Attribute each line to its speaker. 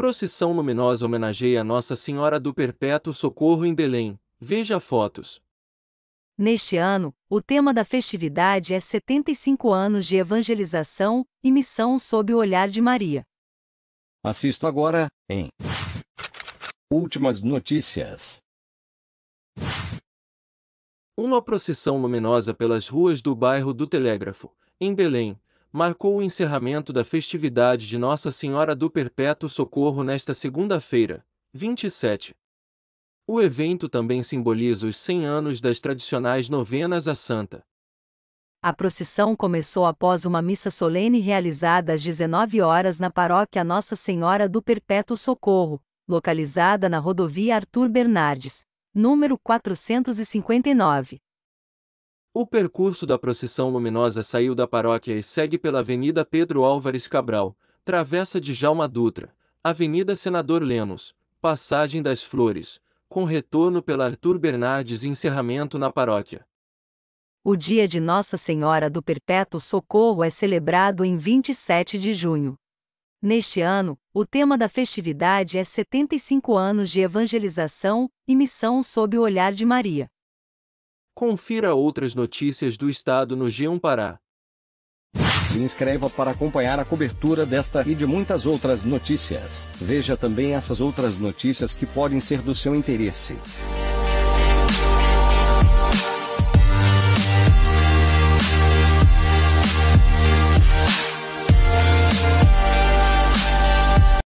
Speaker 1: Procissão luminosa homenageia Nossa Senhora do Perpétuo Socorro em Belém. Veja fotos.
Speaker 2: Neste ano, o tema da festividade é 75 anos de evangelização e missão sob o olhar de Maria.
Speaker 1: Assisto agora em Últimas notícias. Uma procissão luminosa pelas ruas do bairro do Telégrafo, em Belém, marcou o encerramento da festividade de Nossa Senhora do Perpétuo Socorro nesta segunda-feira, 27. O evento também simboliza os 100 anos das tradicionais novenas à Santa.
Speaker 2: A procissão começou após uma missa solene realizada às 19 horas na paróquia Nossa Senhora do Perpétuo Socorro, localizada na rodovia Arthur Bernardes, número 459.
Speaker 1: O percurso da procissão luminosa saiu da paróquia e segue pela Avenida Pedro Álvares Cabral, Travessa de Jalma Dutra, Avenida Senador Lemos, Passagem das Flores, com retorno pela Arthur Bernardes e encerramento na paróquia.
Speaker 2: O dia de Nossa Senhora do Perpétuo Socorro é celebrado em 27 de junho. Neste ano, o tema da festividade é 75 anos de evangelização e missão sob o olhar de Maria.
Speaker 1: Confira outras notícias do estado no G1 Pará. Se inscreva para acompanhar a cobertura desta e de muitas outras notícias. Veja também essas outras notícias que podem ser do seu interesse.